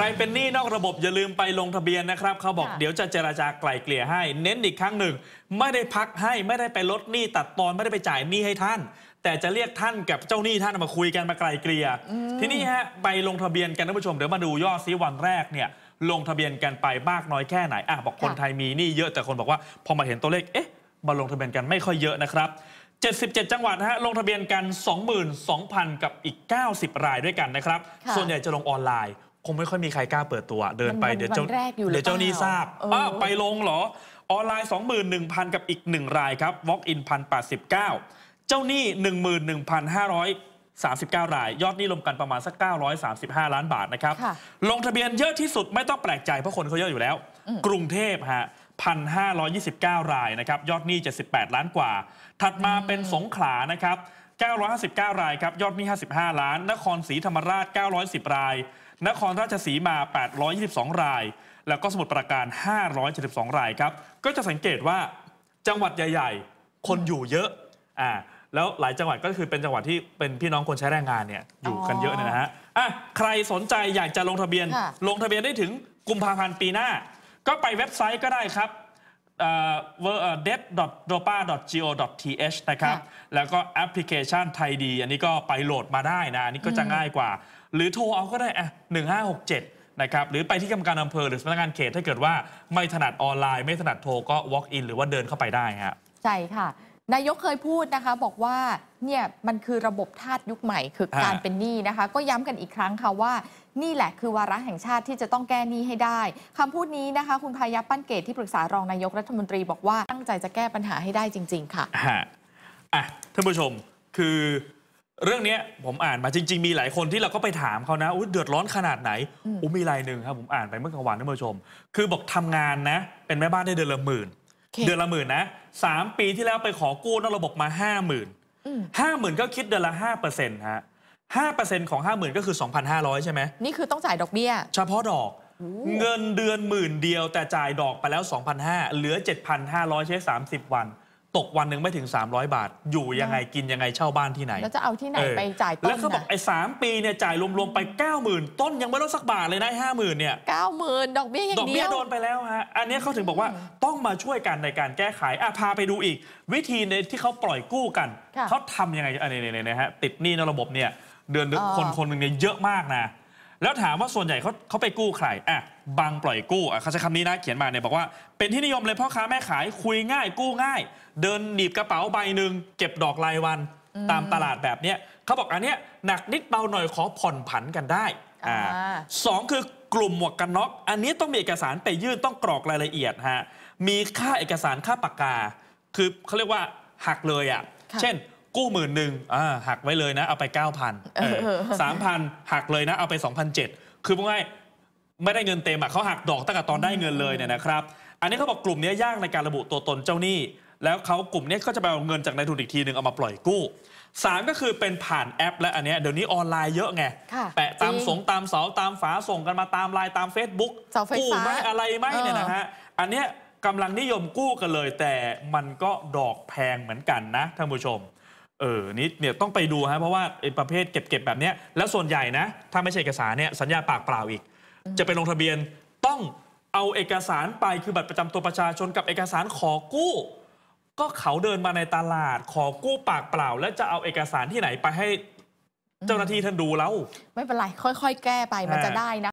ใครเป็นหนี้นอกระบบอย่าลืมไปลงทะเบียนนะครับเขาบอกเดี๋ยวจะเจราจาไกล่เกลี่ยให้เน้นอีกครั้งหนึ่งไม่ได้พักให้ไม่ได้ไปลดหนี้ตัดตอนไม่ได้ไปจ่ายหนี้ให้ท่าน แต่จะเรียกท่านกับเจ้าหนี้ท่านมาคุยกันมาไกล่เกลี่ยทีนี้ฮะไปลงทะเบียนกันท่านผู้ชมเดี๋ยวมาดูยอดซีวันแรกเนี่ยลงทะเบียนกันไปมากน้อยแค่ไหนอ่ะบอกคนไทยมีหนี้เยอะแต่คนบอกว่า พอมาเห็นตัวเลขเอ๊ะมาลงทะเบียนกันไม่ค่อยเยอะนะครับ77 จังหวัดฮะลงทะเบียนกัน22,000 กับอีก 90 รายด้วยกันนะครับส่วนใหญ่จะลงออนไลน์คงไม่ค่อยมีใครกล้าเปิดตัวเดินไปเดี๋ยวเจ้าเดี๋ยวเจ้านี้ทราบอ้าไปลงเหรอออนไลน์21,000 กับอีก 1รายครับ Walk in 1,089 เจ้าหนี้ 11,539 ราย ยอดหนี้รวมกันประมาณสัก935 ล้านบาทนะครับ ลงทะเบียนเยอะที่สุดไม่ต้องแปลกใจเพราะคนเขาเยอะอยู่แล้ว กรุงเทพฮะ1,529 รายนะครับ ยอดหนี้ 78 ล้านกว่า ถัดมาเป็นสงขลานะครับ959 รายครับยอดหนี้55 ล้าน นครศรีธรรมราช 910 รายนครราชสีมา 822ราย แล้วก็สมุทรปราการ 572รายครับ ก็จะสังเกตว่า จังหวัดใหญ่ๆ คนอยู่เยอะ อ่า แล้วหลายจังหวัดก็คือเป็นจังหวัดที่เป็นพี่น้องคนใช้แรงงานเนี่ยอยู่กันเยอะเนี่ยนะฮะ อ่ะใครสนใจอยากจะลงทะเบียน ลงทะเบียนได้ถึง กุมภาพันธ์ปีหน้า ก็ไปเว็บไซต์ก็ได้ครับเอดดโ d e อ d o p ทีเอชนะครับแล้วก็แอปพลิเคชันไทยดี อันนี้ก็ไปโหลดมาได้นะ อันนี้ก็จะง่ายกว่า หรือโทรเอาก็ได้อะเจ็ดนะครับหรือไปที่กรรมการอำเภอ หรือสำนักงานเขตถ้าเกิดว่าไม่ถนัดออนไลน์ไม่ถนัดโทรก็ walk in หรือว่าเดินเข้าไปได้ฮะใช่ค่ะนายกเคยพูดนะคะ บอกว่าเนี่ยมันคือระบบทาสยุคใหม่ คือการเป็นหนี้นะคะ ก็ย้ำกันอีกครั้งค่ะว่า นี่แหละคือวาระแห่งชาติที่จะต้องแก้หนี้ให้ได้ คำพูดนี้นะคะคุณพายัปั้นเกตที่ปรึกษารองนายกรัฐมนตรีบอกว่าตั้งใจจะแก้ปัญหาให้ได้จริงๆค่ะอ่ะ ท่านผู้ชมคือเรื่องนี้ผมอ่านมาจริง ๆมีหลายคนที่เราก็ไปถามเขานะอุ้ยเดือดร้อนขนาดไหน อุ้มีรายหนึ่งครับผมอ่านไปเมื่อกลางวันท่านผู้ชม คือบอกทำงานนะเป็นแม่บ้านได้เดือนละหมื่นเดือนละหมื่นนะ สามปีที่แล้วไปขอกู้นอกระบบมาห้าหมื่น ห้าหมื่นก็คิดเดือนละห้าเปอร์เซ็นต์ฮะห้าเปอร์เซ็นต์ของห้าหมื่นก็คือสองพันห้าร้อยใช่ไหม นี่คือต้องจ่ายดอกเบี้ยเฉพาะดอก เงินเดือนหมื่นเดียวแต่จ่ายดอกไปแล้วสองพันห้าเหลือเจ็ดพันห้าร้อยใช้สสามิบวันตกวันหนึ่งไม่ถึง 300 บาทอยู่ยังไงกินยังไงเช่าบ้านที่ไหน แล้วจะเอาที่ไหนไปจ่ายต้นแล้วเขาบอกไอ้สปีเนี่ยจ่ายรวมๆไป90,000 ต้นยังไม่ลดสักบาทเลยนะห้าหมื่นเนี่ยเก้าหมื่นดอกเบี้ยอย่างเดียวดอกเบี้ยโดนไปแล้วฮะอันนี้เขาถึงบอกว่าต้องมาช่วยกันในการแก้ไขอ่ะพาไปดูอีก วิธีในที่เขาปล่อยกู้กันเขาทำยังไงอันนี้นะฮะติดหนี้ในระบบเนี่ยเดือนคนคนหนึ่งเนี่ยเยอะมากนะแล้วถามว่าส่วนใหญ่เขาเขาไปกู้ใครอ่ะบางปล่อยกู้อ่ะเขาใช้คำนี้นะ เขียนมาเนี่ยบอกว่าเป็นที่นิยมเลยพ่อค้าแม่ขายคุยง่าย กู้ง่าย เดินหนีบกระเป๋าใบหนึ่งเก็บดอกรายวันตามตลาดแบบเนี้ยเขาบอกอันเนี้ยหนักนิดเบาหน่อยขอผ่อนผันกันได้อ่าสองคือกลุ่มหมวกกันน็อกอันนี้ต้องมีเอกสารไปยื่นต้องกรอกรายละเอียดฮะมีค่าเอกสารค่าปากกา คือเขาเรียกว่าหักเลยอ่ะ เช่นกู้หมื่นหนึ่งหักไว้เลยนะ เอาไป 9 0 0 0มพันหักเลยนะ เอาไป 2,007คือพูดง่ายไม่ได้เงินเต็มอ่ะเขาหักดอกตั้งแต่ตอนได้เงินเลยเนี่ยนะครับ อันนี้เขาบอกกลุ่มนี้ยากในการระบุตัวตนเจ้าหนี้ แล้วเขากลุ่มนี้ก็จะไปเอาเงินจากนายทุนอีกทีหนึ่งเอามาปล่อยกู้สามก็คือเป็นผ่านแอปและอันนี้เดี๋ยวนี้ออนไลน์เยอะไงแปะตามสงตามเสาตามฝาส่งกันมาตามไลน์ตาม Facebook กู้ไม่อะไร ไม่เนี่ยนะฮะ อันนี้กำลังนิยมกู้กันเลย แต่มันก็ดอกแพงเหมือนกันนะท่านผู้ชมเออนี่เนี่ยต้องไปดูฮะเพราะว่าไอ้ประเภทเก็บเก็บแบบนี้แล้วส่วนใหญ่นะถ้าไม่ใช่เอกสารเนี่ย สัญญาปากเปล่าอีก จะไปลงทะเบียนต้องเอาเอกสารไปคือบัตรประจำตัวประชาชนกับเอกสารขอกู้ ก็เขาเดินมาในตลาด ขอกู้ปากเปล่า แล้วจะเอาเอกสารที่ไหนไปให้เจ้าหน้าที่ท่านดูแล้วไม่เป็นไรค่อยๆแก้ไปมันจะได้นะ